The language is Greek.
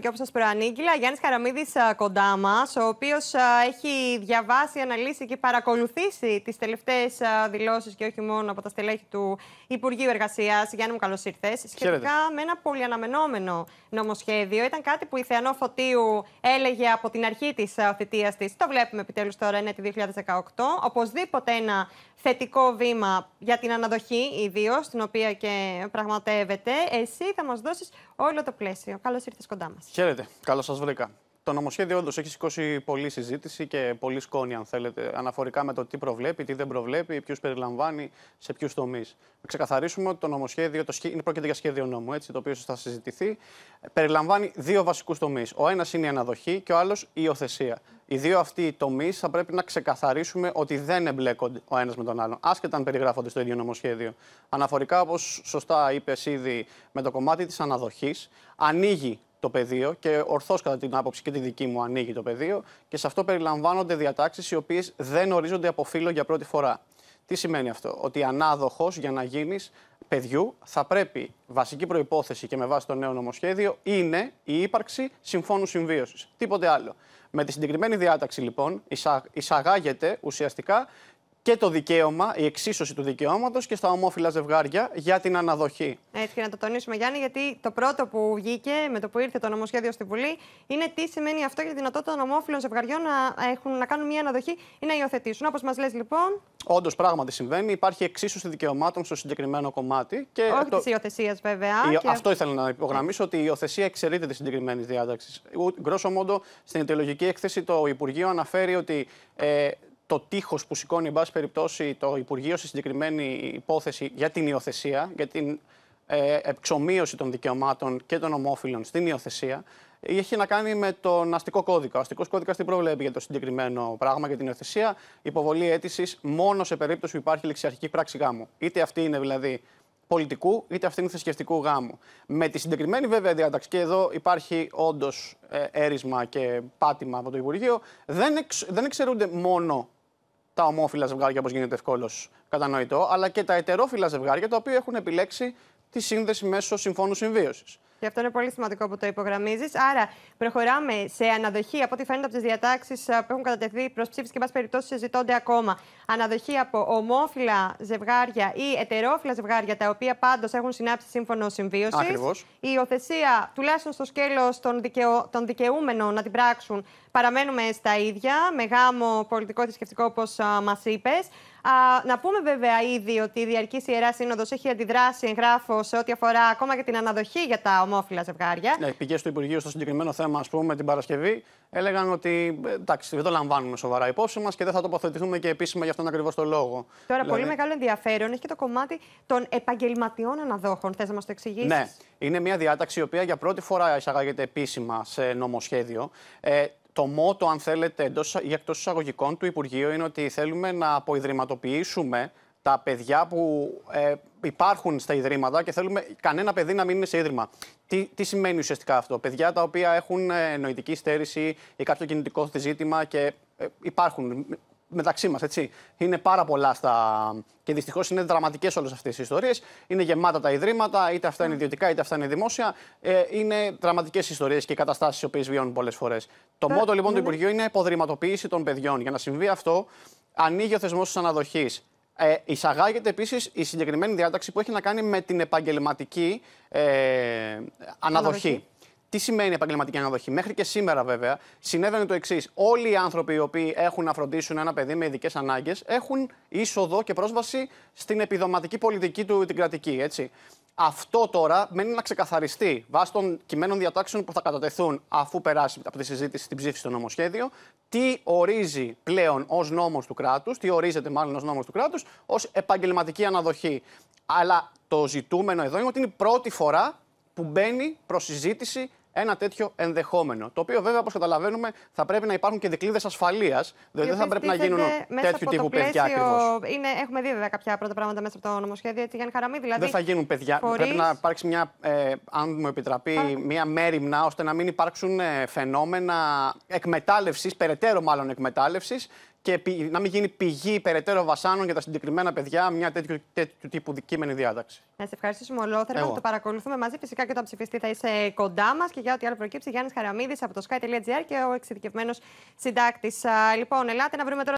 και όπως σας προανήγγυλα, Γιάννης Καραμίδη ε, κοντά μας, ο οποίος ε, έχει διαβάσει, αναλύσει και παρακολουθήσει τις τελευταίες ε, δηλώσεις και όχι μόνο από τα στελέχη του Υπουργείου Εργασίας. Γιάννη, μου καλώς ήρθες. Σχετικά με ένα πολύ αναμενόμενο νομοσχέδιο. Ήταν κάτι που η Θεανό Φωτίου έλεγε από την αρχή της θητείας της. Το βλέπουμε επιτέλους τώρα, είναι τη 2018. Οπωσδήποτε ένα θετικό βήμα για την αναδοχή, ιδίως, την οποία και πραγματεύεται. Εσύ θα μας δώσεις όλο το πλαίσιο. Καλώς ήρθες κοντά μας. Χαίρετε. Καλώς σας βρήκα. Το νομοσχέδιο όντως έχει σηκώσει πολλή συζήτηση και πολλή σκόνη, αν θέλετε, αναφορικά με το τι προβλέπει, τι δεν προβλέπει, ποιους περιλαμβάνει, σε ποιους τομείς. Να ξεκαθαρίσουμε ότι το νομοσχέδιο το είναι πρόκειται για σχέδιο νόμου, έτσι, το οποίο θα συζητηθεί. Περιλαμβάνει δύο βασικούς τομείς. Ο ένας είναι η αναδοχή και ο άλλος η υιοθεσία. Οι δύο αυτοί οι τομείς θα πρέπει να ξεκαθαρίσουμε ότι δεν εμπλέκονται ο ένας με τον άλλον, άσχετα αν περιγράφονται στο ίδιο νομοσχέδιο. Αναφορικά, όπως σωστά είπες ήδη, με το κομμάτι της αναδοχής, ανοίγει το πεδίο και ορθώς κατά την άποψη και τη δική μου ανοίγει το πεδίο και σε αυτό περιλαμβάνονται διατάξεις οι οποίες δεν ορίζονται από φύλλο για πρώτη φορά. Τι σημαίνει αυτό, ότι ανάδοχος για να γίνεις παιδιού θα πρέπει βασική προϋπόθεση και με βάση το νέο νομοσχέδιο είναι η ύπαρξη συμφώνου συμβίωσης. τίποτε άλλο. Με τη συγκεκριμένη διάταξη λοιπόν εισαγάγεται ουσιαστικά και το δικαίωμα, η εξίσωση του δικαιώματος και στα ομόφυλα ζευγάρια για την αναδοχή. Έτσι, και να το τονίσουμε, Γιάννη, γιατί το πρώτο που βγήκε με το που ήρθε το νομοσχέδιο στη Βουλή είναι τι σημαίνει αυτό για τη δυνατότητα των ομόφυλων ζευγαριών να, έχουν, να κάνουν μια αναδοχή ή να υιοθετήσουν. Όπως μας λες, λοιπόν. Όντως, πράγματι συμβαίνει. Υπάρχει εξίσωση δικαιωμάτων στο συγκεκριμένο κομμάτι. Και Όχι το... της υιοθεσίας, βέβαια. Και... Αυτό ήθελα να υπογραμμίσω, ότι η υιοθεσία εξαιρείται της συγκεκριμένης διάταξης. Γκρόσο μόντο, στην ιδεολογική έκθεση το Υπουργείο αναφέρει ότι ε, το τείχος που σηκώνει, εν πάση περιπτώσει, το Υπουργείο σε συγκεκριμένη υπόθεση για την υιοθεσία, για την ε, εξομοίωση των δικαιωμάτων και των ομόφυλων στην υιοθεσία, έχει να κάνει με τον αστικό κώδικα. Ο αστικός κώδικας τι προβλέπει για το συγκεκριμένο πράγμα, για την υιοθεσία, υποβολή αίτησης μόνο σε περίπτωση που υπάρχει ληξιαρχική πράξη γάμου. Είτε αυτή είναι δηλαδή πολιτικού, είτε αυτή είναι θρησκευτικού γάμου. Με τη συγκεκριμένη βέβαια διάταξη, και εδώ υπάρχει όντως ε, έρισμα και πάτημα από το Υπουργείο, δεν, δεν εξαιρούνται μόνο τα ομόφυλα ζευγάρια, όπως γίνεται ευκόλως κατανοητό, αλλά και τα ετερόφυλα ζευγάρια, τα οποία έχουν επιλέξει τη σύνδεση μέσω συμφώνου συμβίωσης. Και αυτό είναι πολύ σημαντικό που το υπογραμμίζεις. Άρα, προχωράμε σε αναδοχή από ό,τι φαίνεται από τις διατάξεις ε, που έχουν κατατεθεί προς ψήφιση και, εν πάση περιπτώσει, συζητώνται ακόμα. Αναδοχή από ομόφυλα ζευγάρια ή ετερόφυλα ζευγάρια, τα οποία πάντως έχουν συνάψει σύμφωνο συμβίωσης. Η υιοθεσία, τουλάχιστον στο σκέλος των, δικαιω... των δικαιούμενων να την πράξουν, παραμένουμε στα ίδια, με γάμο πολιτικό θρησκευτικό, όπως μας είπες. Να πούμε βέβαια ήδη ότι η Διαρκής Ιεράς Σύνοδος έχει αντιδράσει εγγράφο σε ό,τι αφορά ακόμα και την αναδοχή για τα ομόφυλα ζευγάρια. Ναι, πηγές του Υπουργείου στο συγκεκριμένο θέμα, ας πούμε, την Παρασκευή, έλεγαν ότι ε, εντάξει, δεν το λαμβάνουμε σοβαρά υπόψη μας και δεν θα τοποθετηθούμε και επίσημα για αυτόν ακριβώς το λόγο. Τώρα, δηλαδή πολύ μεγάλο ενδιαφέρον έχει και το κομμάτι των επαγγελματιών αναδόχων. Θες να μας το εξηγήσεις. Ναι, είναι μια διάταξη η οποία για πρώτη φορά εισαγάγεται επίσημα σε νομοσχέδιο. Ε, το μότο, αν θέλετε, ή εκτός εισαγωγικών του Υπουργείου είναι ότι θέλουμε να αποϊδρυματοποιήσουμε τα παιδιά που ε, υπάρχουν στα ιδρύματα και θέλουμε κανένα παιδί να μην είναι σε ίδρυμα. Τι, τι σημαίνει ουσιαστικά αυτό, παιδιά τα οποία έχουν ε, νοητική στέρηση ή κάποιο κινητικό ζήτημα και ε, υπάρχουν μεταξύ μας, έτσι. Είναι πάρα πολλά στα. και δυστυχώς είναι δραματικές όλες αυτές οι ιστορίες. Είναι γεμάτα τα ιδρύματα, είτε αυτά είναι ιδιωτικά είτε αυτά είναι δημόσια. είναι δραματικές ιστορίες και καταστάσεις οι οποίες βιώνουν πολλές φορές. Το μότο λοιπόν του ναι. Υπουργείου είναι αποδρυματοποίηση των παιδιών. Για να συμβεί αυτό, ανοίγει ο θεσμός της αναδοχής ε, εισαγάγεται επίσης η συγκεκριμένη διάταξη που έχει να κάνει με την επαγγελματική ε, αναδοχή. Τι σημαίνει επαγγελματική αναδοχή. Μέχρι και σήμερα, βέβαια, συνέβαινε το εξής. Όλοι οι άνθρωποι οι οποίοι έχουν να φροντίσουν ένα παιδί με ειδικές ανάγκες έχουν είσοδο και πρόσβαση στην επιδοματική πολιτική του την κρατική. Έτσι. Αυτό τώρα μένει να ξεκαθαριστεί βάσει των κειμένων διατάξεων που θα κατατεθούν αφού περάσει από τη συζήτηση στην ψήφιση στο νομοσχέδιο. Τι ορίζει πλέον ως νόμος του κράτους, τι ορίζεται μάλλον ως νόμος του κράτους, ως επαγγελματική αναδοχή. Αλλά το ζητούμενο εδώ είναι ότι είναι η πρώτη φορά που μπαίνει προς συζήτηση ένα τέτοιο ενδεχόμενο. Το οποίο βέβαια, όπως καταλαβαίνουμε, θα πρέπει να υπάρχουν και δικλείδες ασφαλείας. Δηλαδή δεν θα πρέπει να γίνουν τέτοιου τύπου παιδιά ακριβώ. Έχουμε δει βέβαια κάποια πρώτα πράγματα μέσα από το νομοσχέδιο. Έτσι, Γιάννη Χαραμή, δηλαδή. Δεν θα γίνουν παιδιά. Πρέπει να υπάρξει μια, ε, αν μου επιτραπεί, μια μέρημνα ώστε να μην υπάρξουν ε, φαινόμενα εκμετάλλευσης, περαιτέρω μάλλον εκμετάλλευσης και να μην γίνει πηγή περαιτέρω βασάνων για τα συγκεκριμένα παιδιά μια τέτοιου, τύπου δικείμενη διάταξη. Να σε ευχαριστήσουμε ολόθερα Θα το παρακολουθούμε μαζί. Φυσικά και όταν ψηφιστεί θα είσαι κοντά μας και για ό,τι άλλο προκύψει. Γιάννης Χαραμίδης από το sky.gr και ο εξειδικευμένος συντάκτης. Λοιπόν, ελάτε να βρούμε τώρα.